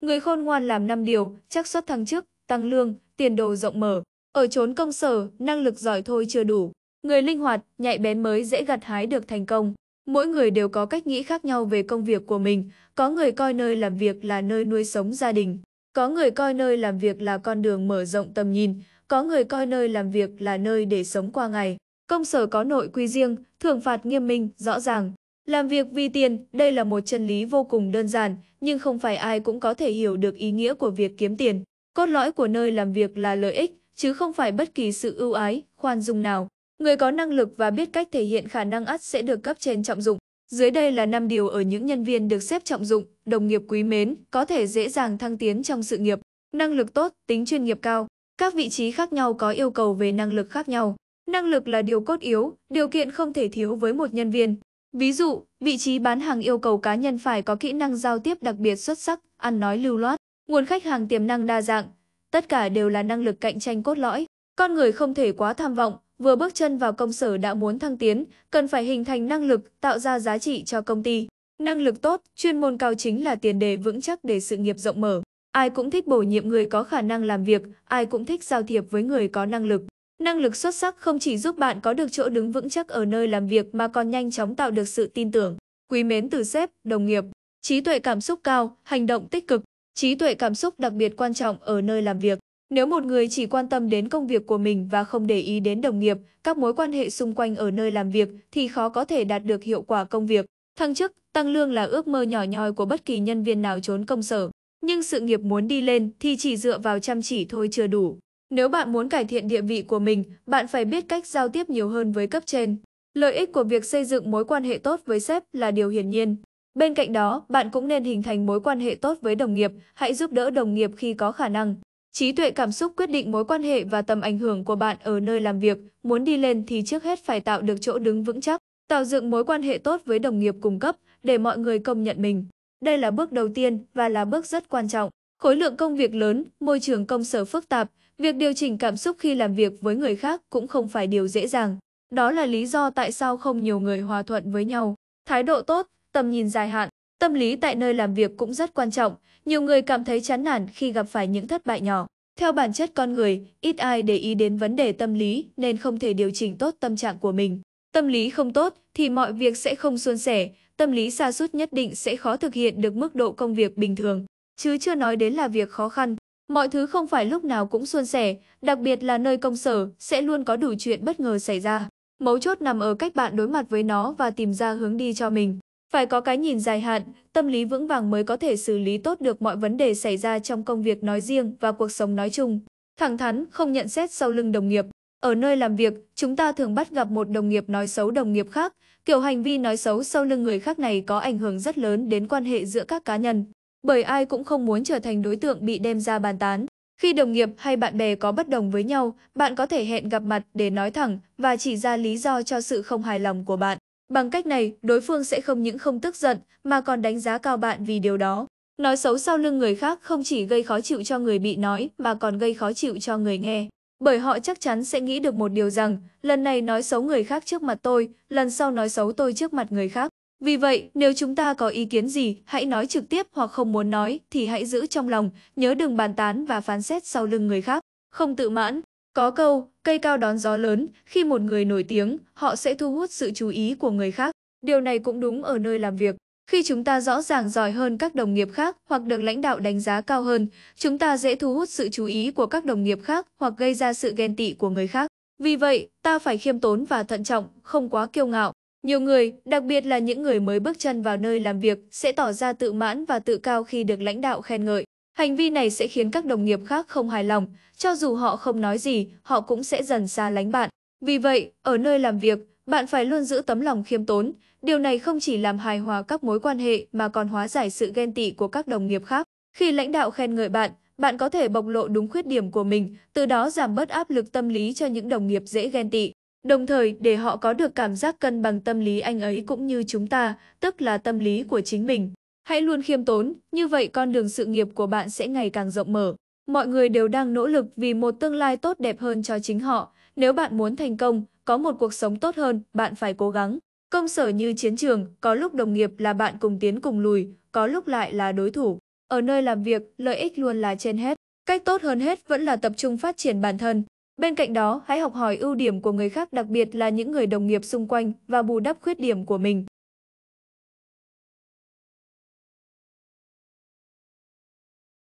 Người khôn ngoan làm 5 điều, chắc suất thăng chức, tăng lương, tiền đồ rộng mở. Ở chốn công sở, năng lực giỏi thôi chưa đủ. Người linh hoạt, nhạy bén mới dễ gặt hái được thành công. Mỗi người đều có cách nghĩ khác nhau về công việc của mình. Có người coi nơi làm việc là nơi nuôi sống gia đình. Có người coi nơi làm việc là con đường mở rộng tầm nhìn. Có người coi nơi làm việc là nơi để sống qua ngày. Công sở có nội quy riêng, thưởng phạt nghiêm minh, rõ ràng. Làm việc vì tiền, đây là một chân lý vô cùng đơn giản, nhưng không phải ai cũng có thể hiểu được ý nghĩa của việc kiếm tiền. Cốt lõi của nơi làm việc là lợi ích, chứ không phải bất kỳ sự ưu ái, khoan dung nào. Người có năng lực và biết cách thể hiện khả năng ắt sẽ được cấp trên trọng dụng. Dưới đây là 5 điều ở những nhân viên được xếp trọng dụng, đồng nghiệp quý mến, có thể dễ dàng thăng tiến trong sự nghiệp. Năng lực tốt, tính chuyên nghiệp cao. Các vị trí khác nhau có yêu cầu về năng lực khác nhau. Năng lực là điều cốt yếu, điều kiện không thể thiếu với một nhân viên. Ví dụ, vị trí bán hàng yêu cầu cá nhân phải có kỹ năng giao tiếp đặc biệt xuất sắc, ăn nói lưu loát, nguồn khách hàng tiềm năng đa dạng, tất cả đều là năng lực cạnh tranh cốt lõi. Con người không thể quá tham vọng, vừa bước chân vào công sở đã muốn thăng tiến, cần phải hình thành năng lực, tạo ra giá trị cho công ty. Năng lực tốt, chuyên môn cao chính là tiền đề vững chắc để sự nghiệp rộng mở. Ai cũng thích bổ nhiệm người có khả năng làm việc, ai cũng thích giao thiệp với người có năng lực. Năng lực xuất sắc không chỉ giúp bạn có được chỗ đứng vững chắc ở nơi làm việc mà còn nhanh chóng tạo được sự tin tưởng, quý mến từ sếp, đồng nghiệp. Trí tuệ cảm xúc cao, hành động tích cực. Trí tuệ cảm xúc đặc biệt quan trọng ở nơi làm việc. Nếu một người chỉ quan tâm đến công việc của mình và không để ý đến đồng nghiệp, các mối quan hệ xung quanh ở nơi làm việc thì khó có thể đạt được hiệu quả công việc. Thăng chức, tăng lương là ước mơ nhỏ nhoi của bất kỳ nhân viên nào trốn công sở. Nhưng sự nghiệp muốn đi lên thì chỉ dựa vào chăm chỉ thôi chưa đủ. Nếu bạn muốn cải thiện địa vị của mình, bạn phải biết cách giao tiếp nhiều hơn với cấp trên. Lợi ích của việc xây dựng mối quan hệ tốt với sếp là điều hiển nhiên. Bên cạnh đó, bạn cũng nên hình thành mối quan hệ tốt với đồng nghiệp, hãy giúp đỡ đồng nghiệp khi có khả năng. Trí tuệ cảm xúc quyết định mối quan hệ và tầm ảnh hưởng của bạn ở nơi làm việc, muốn đi lên thì trước hết phải tạo được chỗ đứng vững chắc, tạo dựng mối quan hệ tốt với đồng nghiệp cùng cấp để mọi người công nhận mình. Đây là bước đầu tiên và là bước rất quan trọng. Khối lượng công việc lớn, môi trường công sở phức tạp, việc điều chỉnh cảm xúc khi làm việc với người khác cũng không phải điều dễ dàng. Đó là lý do tại sao không nhiều người hòa thuận với nhau. Thái độ tốt, tầm nhìn dài hạn, tâm lý tại nơi làm việc cũng rất quan trọng. Nhiều người cảm thấy chán nản khi gặp phải những thất bại nhỏ. Theo bản chất con người, ít ai để ý đến vấn đề tâm lý nên không thể điều chỉnh tốt tâm trạng của mình. Tâm lý không tốt thì mọi việc sẽ không suôn sẻ, tâm lý xa sút nhất định sẽ khó thực hiện được mức độ công việc bình thường chứ chưa nói đến là việc khó khăn. Mọi thứ không phải lúc nào cũng suôn sẻ, đặc biệt là nơi công sở sẽ luôn có đủ chuyện bất ngờ xảy ra. Mấu chốt nằm ở cách bạn đối mặt với nó và tìm ra hướng đi cho mình. Phải có cái nhìn dài hạn, tâm lý vững vàng mới có thể xử lý tốt được mọi vấn đề xảy ra trong công việc nói riêng và cuộc sống nói chung. Thẳng thắn, không nhận xét sau lưng đồng nghiệp. Ở nơi làm việc, chúng ta thường bắt gặp một đồng nghiệp nói xấu đồng nghiệp khác, kiểu hành vi nói xấu sau lưng người khác này có ảnh hưởng rất lớn đến quan hệ giữa các cá nhân bởi ai cũng không muốn trở thành đối tượng bị đem ra bàn tán. Khi đồng nghiệp hay bạn bè có bất đồng với nhau, bạn có thể hẹn gặp mặt để nói thẳng và chỉ ra lý do cho sự không hài lòng của bạn. Bằng cách này, đối phương sẽ không những không tức giận mà còn đánh giá cao bạn vì điều đó. Nói xấu sau lưng người khác không chỉ gây khó chịu cho người bị nói mà còn gây khó chịu cho người nghe. Bởi họ chắc chắn sẽ nghĩ được một điều rằng, lần này nói xấu người khác trước mặt tôi, lần sau nói xấu tôi trước mặt người khác. Vì vậy, nếu chúng ta có ý kiến gì, hãy nói trực tiếp hoặc không muốn nói thì hãy giữ trong lòng, nhớ đừng bàn tán và phán xét sau lưng người khác, không tự mãn. Có câu, cây cao đón gió lớn, khi một người nổi tiếng, họ sẽ thu hút sự chú ý của người khác. Điều này cũng đúng ở nơi làm việc. Khi chúng ta rõ ràng giỏi hơn các đồng nghiệp khác hoặc được lãnh đạo đánh giá cao hơn, chúng ta dễ thu hút sự chú ý của các đồng nghiệp khác hoặc gây ra sự ghen tị của người khác. Vì vậy, ta phải khiêm tốn và thận trọng, không quá kiêu ngạo. Nhiều người, đặc biệt là những người mới bước chân vào nơi làm việc, sẽ tỏ ra tự mãn và tự cao khi được lãnh đạo khen ngợi. Hành vi này sẽ khiến các đồng nghiệp khác không hài lòng, cho dù họ không nói gì, họ cũng sẽ dần xa lánh bạn. Vì vậy, ở nơi làm việc, bạn phải luôn giữ tấm lòng khiêm tốn. Điều này không chỉ làm hài hòa các mối quan hệ mà còn hóa giải sự ghen tị của các đồng nghiệp khác. Khi lãnh đạo khen ngợi bạn, bạn có thể bộc lộ đúng khuyết điểm của mình, từ đó giảm bớt áp lực tâm lý cho những đồng nghiệp dễ ghen tị. Đồng thời, để họ có được cảm giác cân bằng tâm lý anh ấy cũng như chúng ta, tức là tâm lý của chính mình. Hãy luôn khiêm tốn, như vậy con đường sự nghiệp của bạn sẽ ngày càng rộng mở. Mọi người đều đang nỗ lực vì một tương lai tốt đẹp hơn cho chính họ. Nếu bạn muốn thành công, có một cuộc sống tốt hơn, bạn phải cố gắng. Công sở như chiến trường, có lúc đồng nghiệp là bạn cùng tiến cùng lùi, có lúc lại là đối thủ. Ở nơi làm việc, lợi ích luôn là trên hết. Cách tốt hơn hết vẫn là tập trung phát triển bản thân. Bên cạnh đó, hãy học hỏi ưu điểm của người khác đặc biệt là những người đồng nghiệp xung quanh và bù đắp khuyết điểm của mình.